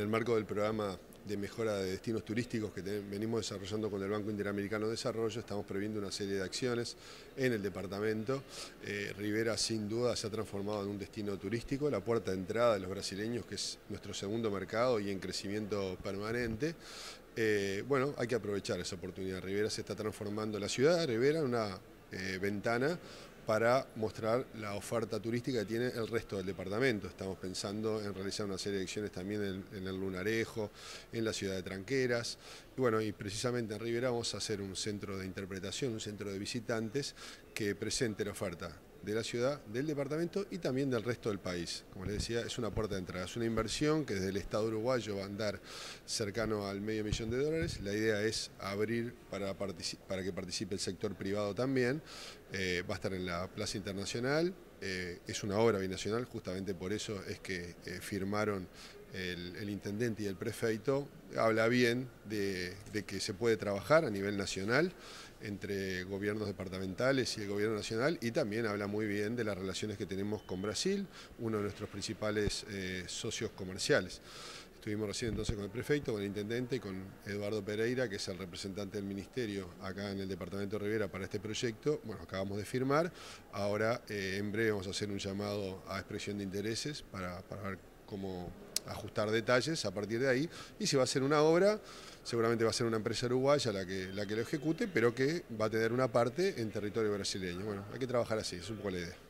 En el marco del programa de mejora de destinos turísticos que venimos desarrollando con el Banco Interamericano de Desarrollo, estamos previendo una serie de acciones en el departamento. Eh, Rivera sin duda se ha transformado en un destino turístico, la puerta de entrada de los brasileños, que es nuestro segundo mercado y en crecimiento permanente. Eh, bueno, hay que aprovechar esa oportunidad. Rivera se está transformando la ciudad, Rivera, una eh, ventana para mostrar la oferta turística que tiene el resto del departamento. Estamos pensando en realizar una serie de acciones también en, el Lunarejo, en la ciudad de Tranqueras. Y bueno, y precisamente en Rivera vamos a hacer un centro de interpretación, un centro de visitantes que presente la oferta de la ciudad, del departamento y también del resto del país. Como les decía, es una puerta de entrada, es una inversión que desde el Estado uruguayo va a andar cercano al medio millón de dólares. La idea es abrir para, que participe el sector privado también. Eh, va a estar en la Plaza Internacional, eh, es una obra binacional, justamente por eso es que eh, firmaron el, intendente y el prefeito, habla bien de, que se puede trabajar a nivel nacional entre gobiernos departamentales y el gobierno nacional y también habla muy bien de las relaciones que tenemos con Brasil, uno de nuestros principales eh, socios comerciales. Estuvimos recién entonces con el prefecto, con el intendente y con Eduardo Pereira, que es el representante del ministerio acá en el departamento de Rivera para este proyecto. Bueno, acabamos de firmar, ahora eh, en breve vamos a hacer un llamado a expresión de intereses para, para ver cómo ajustar detalles a partir de ahí y si va a ser una obra, seguramente va a ser una empresa uruguaya la que, la que lo ejecute, pero que va a tener una parte en territorio brasileño. Bueno, hay que trabajar así, es un poco la idea.